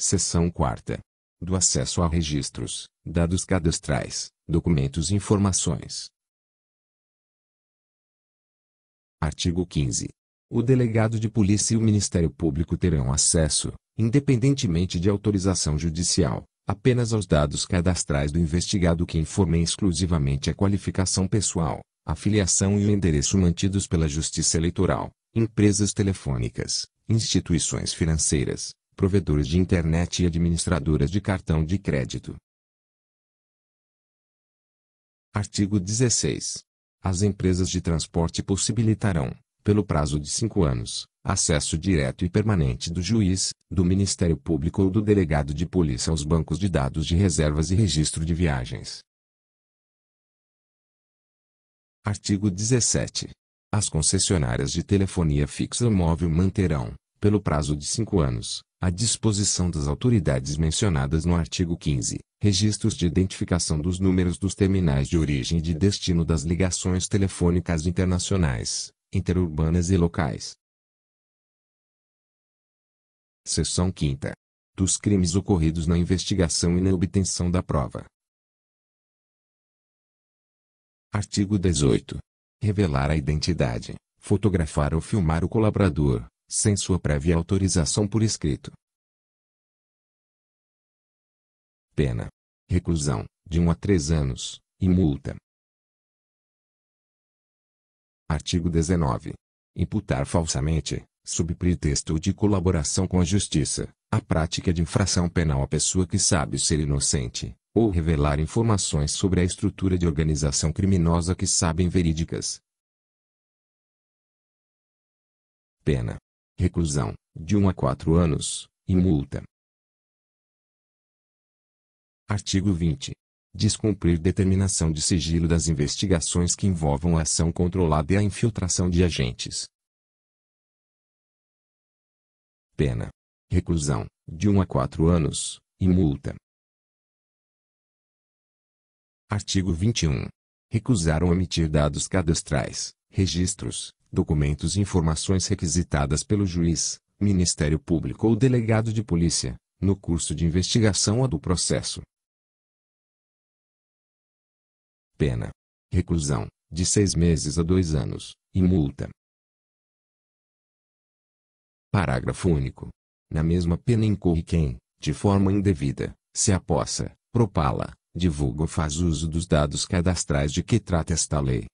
Seção 4. Do acesso a registros, dados cadastrais, documentos e informações. Artigo 15. O delegado de polícia e o Ministério Público terão acesso, independentemente de autorização judicial, apenas aos dados cadastrais do investigado que informem exclusivamente a qualificação pessoal, a filiação e o endereço mantidos pela Justiça Eleitoral, empresas telefônicas, instituições financeiras, provedores de internet e administradoras de cartão de crédito. Artigo 16. As empresas de transporte possibilitarão, pelo prazo de cinco anos, acesso direto e permanente do juiz, do Ministério Público ou do delegado de polícia aos bancos de dados de reservas e registro de viagens. Artigo 17. As concessionárias de telefonia fixa móvel manterão, pelo prazo de cinco anos, à disposição das autoridades mencionadas no artigo 15, registros de identificação dos números dos terminais de origem e de destino das ligações telefônicas internacionais, interurbanas e locais. Seção 5. Dos crimes ocorridos na investigação e na obtenção da prova. Artigo 18. Revelar a identidade, fotografar ou filmar o colaborador, sem sua prévia autorização por escrito. Pena: reclusão, de 1 um a 3 anos, e multa. Artigo 19. Imputar falsamente, sob pretexto de colaboração com a justiça, a prática de infração penal à pessoa que sabe ser inocente, ou revelar informações sobre a estrutura de organização criminosa que sabem verídicas. Pena reclusão, de 1 a 4 anos, e multa. Artigo 20. Descumprir determinação de sigilo das investigações que envolvam a ação controlada e a infiltração de agentes. Pena. Reclusão, de 1 a 4 anos, e multa. Artigo 21. Recusar ou omitir dados cadastrais, registros, documentos e informações requisitadas pelo juiz, Ministério Público ou delegado de polícia, no curso de investigação ou do processo. Pena: reclusão, de seis meses a dois anos, e multa. Parágrafo único. Na mesma pena incorre quem, de forma indevida, se apossa, propala, divulga ou faz uso dos dados cadastrais de que trata esta lei.